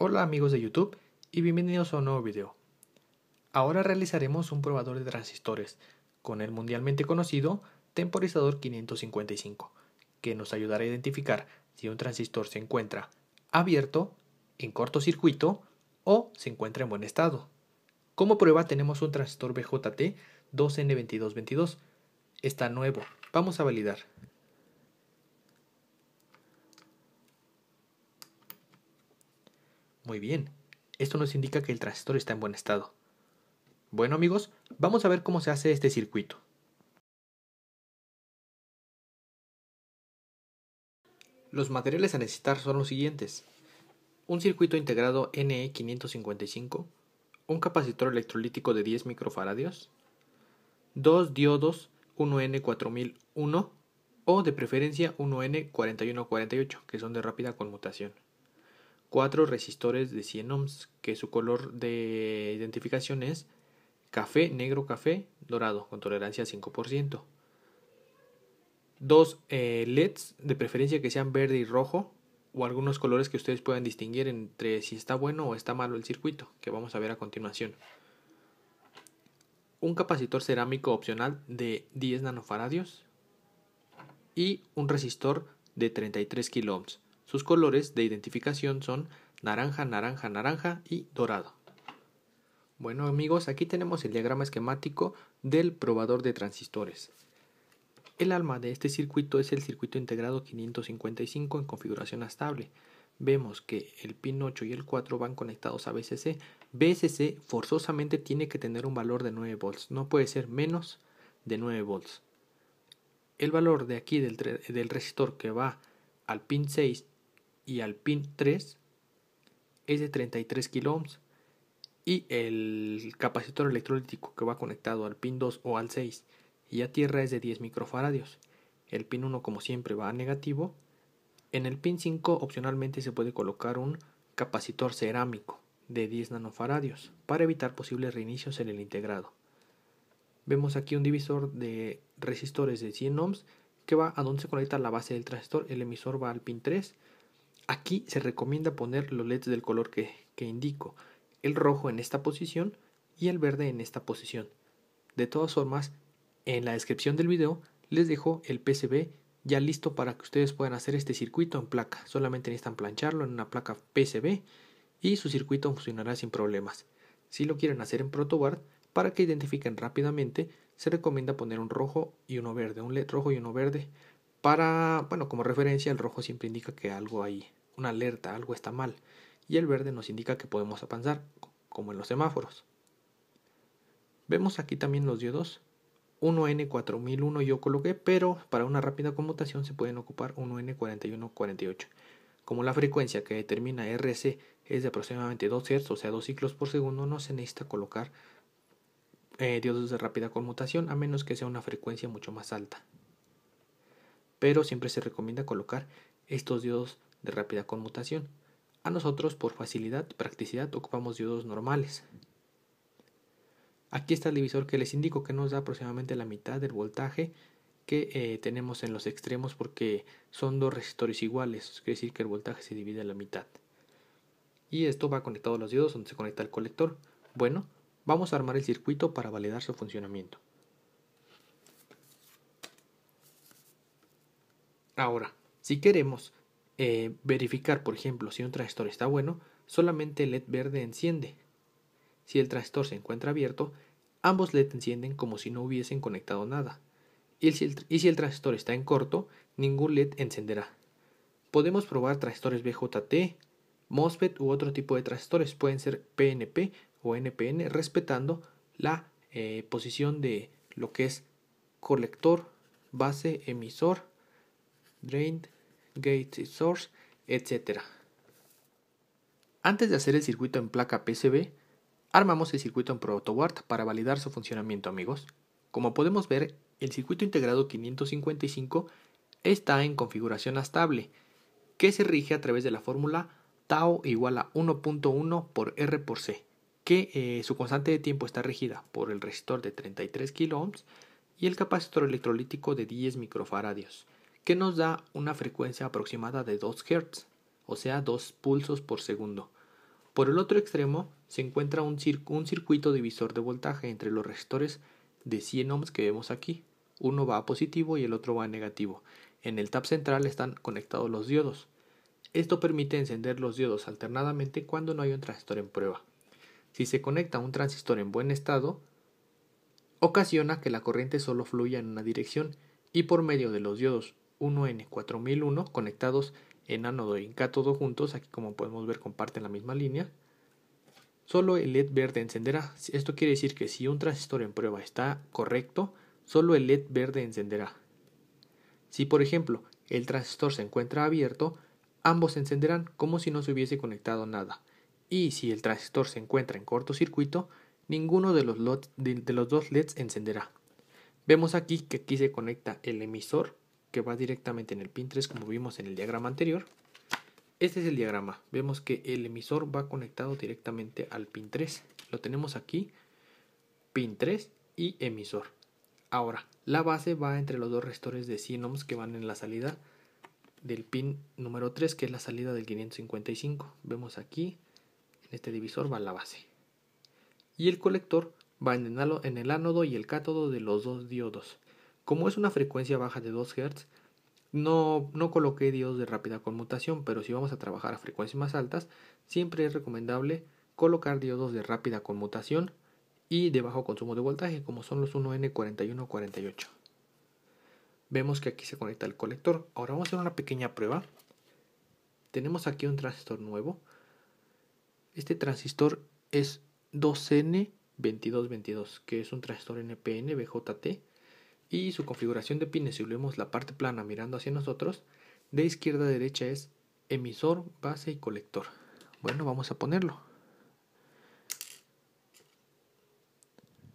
Hola amigos de YouTube y bienvenidos a un nuevo video. Ahora realizaremos un probador de transistores con el mundialmente conocido temporizador 555 que nos ayudará a identificar si un transistor se encuentra abierto, en cortocircuito o se encuentra en buen estado. Como prueba tenemos un transistor BJT 2N2222. Está nuevo. Vamos a validar. Muy bien, esto nos indica que el transistor está en buen estado. Bueno amigos, vamos a ver cómo se hace este circuito. Los materiales a necesitar son los siguientes. Un circuito integrado NE555, un capacitor electrolítico de 10 microfaradios, dos diodos 1N4001 o de preferencia 1N4148, que son de rápida conmutación cuatro resistores de 100 ohms, que su color de identificación es café, negro, café, dorado, con tolerancia 5%. Dos eh, LEDs, de preferencia que sean verde y rojo, o algunos colores que ustedes puedan distinguir entre si está bueno o está malo el circuito, que vamos a ver a continuación. Un capacitor cerámico opcional de 10 nanofaradios y un resistor de 33 kilo sus colores de identificación son naranja, naranja, naranja y dorado. Bueno amigos, aquí tenemos el diagrama esquemático del probador de transistores. El alma de este circuito es el circuito integrado 555 en configuración estable. Vemos que el pin 8 y el 4 van conectados a VCC. VCC forzosamente tiene que tener un valor de 9 volts, no puede ser menos de 9 volts. El valor de aquí del, del resistor que va al pin 6 y al pin 3 es de 33 kilo y el capacitor electrolítico que va conectado al pin 2 o al 6 y a tierra es de 10 microfaradios. El pin 1 como siempre va a negativo. En el pin 5 opcionalmente se puede colocar un capacitor cerámico de 10 nanofaradios para evitar posibles reinicios en el integrado. Vemos aquí un divisor de resistores de 100 ohms que va a donde se conecta la base del transistor. El emisor va al pin 3 Aquí se recomienda poner los LEDs del color que, que indico, el rojo en esta posición y el verde en esta posición. De todas formas, en la descripción del video les dejo el PCB ya listo para que ustedes puedan hacer este circuito en placa. Solamente necesitan plancharlo en una placa PCB y su circuito funcionará sin problemas. Si lo quieren hacer en protoboard, para que identifiquen rápidamente, se recomienda poner un rojo y uno verde, un LED rojo y uno verde. Para, bueno, como referencia, el rojo siempre indica que algo hay una alerta, algo está mal, y el verde nos indica que podemos avanzar, como en los semáforos. Vemos aquí también los diodos 1N4001 yo coloqué, pero para una rápida conmutación se pueden ocupar 1N4148. Como la frecuencia que determina RC es de aproximadamente 2 Hz, o sea 2 ciclos por segundo, no se necesita colocar eh, diodos de rápida conmutación a menos que sea una frecuencia mucho más alta. Pero siempre se recomienda colocar estos diodos de rápida conmutación. A nosotros, por facilidad y practicidad, ocupamos diodos normales. Aquí está el divisor que les indico que nos da aproximadamente la mitad del voltaje que eh, tenemos en los extremos porque son dos resistores iguales, quiere decir que el voltaje se divide a la mitad. Y esto va conectado a los diodos donde se conecta el colector. Bueno, vamos a armar el circuito para validar su funcionamiento. Ahora, si queremos eh, verificar, por ejemplo, si un transistor está bueno, solamente el LED verde enciende. Si el transistor se encuentra abierto, ambos LED encienden como si no hubiesen conectado nada. Y si, el, y transistor está en corto, ningún LED encenderá. Podemos probar transistores BJT, MOSFET u otro tipo de transistores, pueden ser PNP o NPN, respetando la eh, posición de lo que es colector, base, emisor, drain, gate source, etc. Antes de hacer el circuito en placa PCB, armamos el circuito en ProtoWart para validar su funcionamiento amigos. Como podemos ver, el circuito integrado 555 está en configuración estable, que se rige a través de la fórmula tau igual a 1.1 por R por C, que eh, su constante de tiempo está regida por el resistor de 33 kΩ y el capacitor electrolítico de 10 microfaradios que nos da una frecuencia aproximada de 2 Hz, o sea 2 pulsos por segundo. Por el otro extremo se encuentra un, circuito divisor de voltaje entre los resistores de 100 ohms que vemos aquí. Uno va a positivo y el otro va a negativo. En el tap central están conectados los diodos. Esto permite encender los diodos alternadamente cuando no hay un transistor en prueba. Si se conecta un transistor en buen estado, ocasiona que la corriente solo fluya en una dirección y por medio de los diodos 1N4001 conectados en ánodo y en cátodo juntos, aquí como podemos ver comparten la misma línea, solo el LED verde encenderá. Esto quiere decir que si un transistor en prueba está correcto, solo el LED verde encenderá. Si por ejemplo el transistor se encuentra abierto, ambos encenderán como si no se hubiese conectado nada. Y si el transistor se encuentra en cortocircuito, ninguno de los, de los dos LEDs encenderá. Vemos aquí que aquí se conecta el emisor que va directamente en el pin 3 como vimos en el diagrama anterior. Este es el diagrama. Vemos que el emisor va conectado directamente al pin 3. Lo tenemos aquí, pin 3 y emisor. Ahora, la base va entre los dos restores de 100 que van en la salida del pin número 3, que es la salida del 555. Vemos aquí, en este divisor va la base. Y el colector va en el ánodo y el cátodo de los dos diodos. Como es una frecuencia baja de 2 Hz, no, no coloqué diodos de rápida conmutación, pero si vamos a trabajar a frecuencias más altas, siempre es recomendable colocar diodos de rápida conmutación y de bajo consumo de voltaje, como son los 1N4148. Vemos que aquí se conecta el colector. Ahora vamos a hacer una pequeña prueba. Tenemos aquí un transistor nuevo. Este transistor es 2N2222, que es un transistor NPN BJT y su configuración de pines, si vemos la parte plana mirando hacia nosotros, de izquierda a derecha es emisor, base y colector. Bueno, vamos a ponerlo.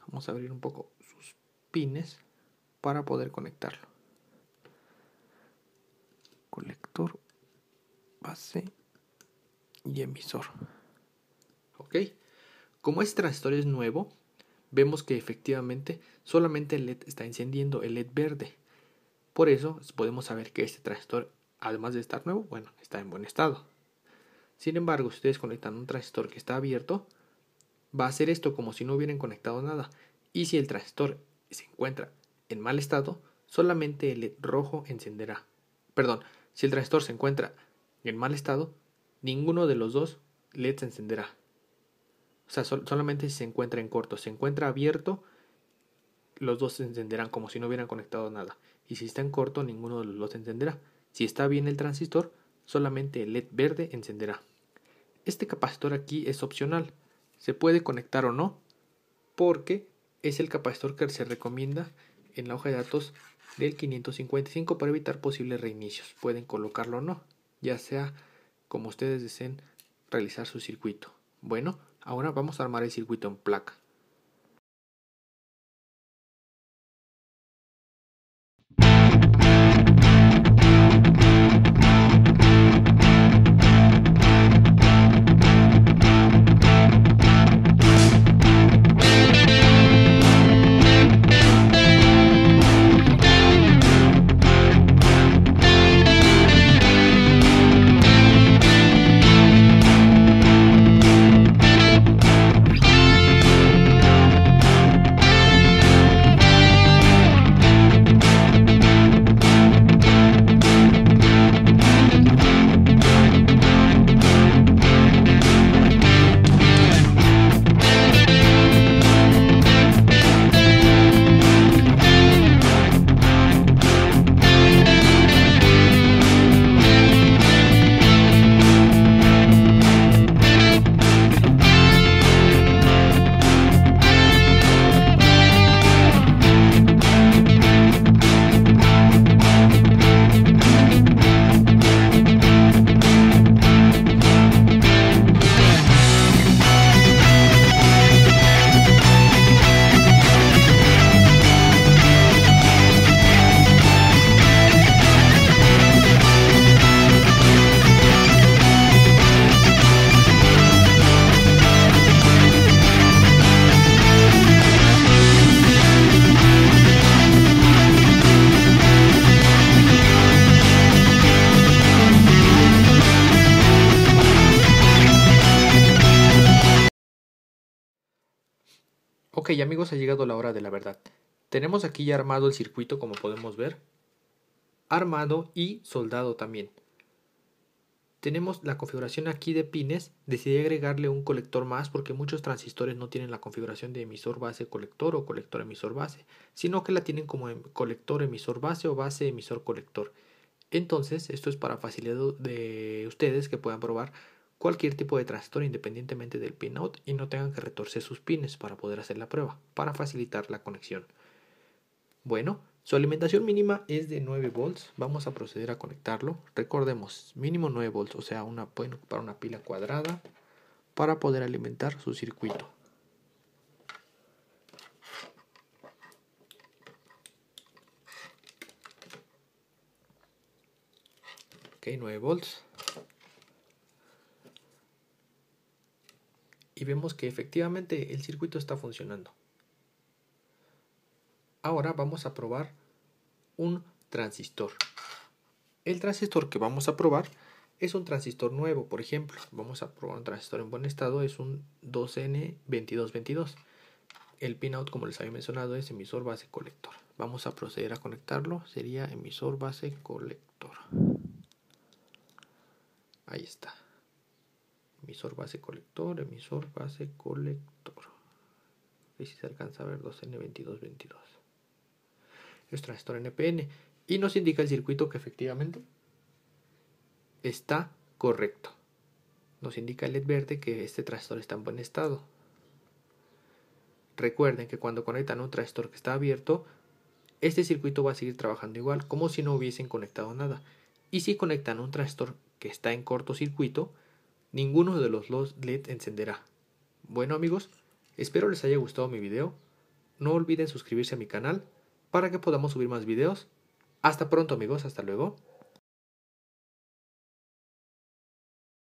Vamos a abrir un poco sus pines para poder conectarlo. Colector, base y emisor. Ok. Como este transistor es nuevo, vemos que efectivamente solamente el LED está encendiendo el LED verde. Por eso podemos saber que este transistor, además de estar nuevo, bueno, está en buen estado. Sin embargo, si ustedes conectan un transistor que está abierto, va a hacer esto como si no hubieran conectado nada. Y si el transistor se encuentra en mal estado, solamente el LED rojo encenderá. Perdón, si el transistor se encuentra en mal estado, ninguno de los dos LEDs encenderá. O sea, solamente si se encuentra en corto. Si se encuentra abierto, los dos se encenderán como si no hubieran conectado nada. Y si está en corto, ninguno de los dos encenderá. Si está bien el transistor, solamente el LED verde encenderá. Este capacitor aquí es opcional. Se puede conectar o no, porque es el capacitor que se recomienda en la hoja de datos del 555 para evitar posibles reinicios. Pueden colocarlo o no, ya sea como ustedes deseen realizar su circuito. Bueno, Ahora vamos a armar el circuito en placa. Ok amigos, ha llegado la hora de la verdad. Tenemos aquí ya armado el circuito como podemos ver. Armado y soldado también. Tenemos la configuración aquí de pines. Decidí agregarle un colector más porque muchos transistores no tienen la configuración de emisor base colector o colector emisor base, sino que la tienen como em, colector emisor base o base emisor colector. Entonces, esto es para facilidad de ustedes que puedan probar cualquier tipo de transistor independientemente del pinout y no tengan que retorcer sus pines para poder hacer la prueba, para facilitar la conexión. Bueno, su alimentación mínima es de 9 volts, vamos a proceder a conectarlo. Recordemos, mínimo 9 volts, o sea, una, pueden ocupar una pila cuadrada para poder alimentar su circuito. Ok, 9 volts. y vemos que efectivamente el circuito está funcionando. Ahora vamos a probar un transistor. El transistor que vamos a probar es un transistor nuevo, por ejemplo. Vamos a probar un transistor en buen estado, es un 2N2222. El pinout, como les había mencionado, es emisor base colector. Vamos a proceder a conectarlo, sería emisor base colector. Ahí está emisor base colector, emisor base colector. Y si se alcanza a ver 2N2222. Es transistor NPN. Y nos indica el circuito que efectivamente está correcto. Nos indica el LED verde que este transistor está en buen estado. Recuerden que cuando conectan un transistor que está abierto, este circuito va a seguir trabajando igual, como si no hubiesen conectado nada. Y si conectan un transistor que está en cortocircuito, ninguno de los LED encenderá. Bueno amigos, espero les haya gustado mi video. No olviden suscribirse a mi canal para que podamos subir más videos. Hasta pronto amigos, hasta luego.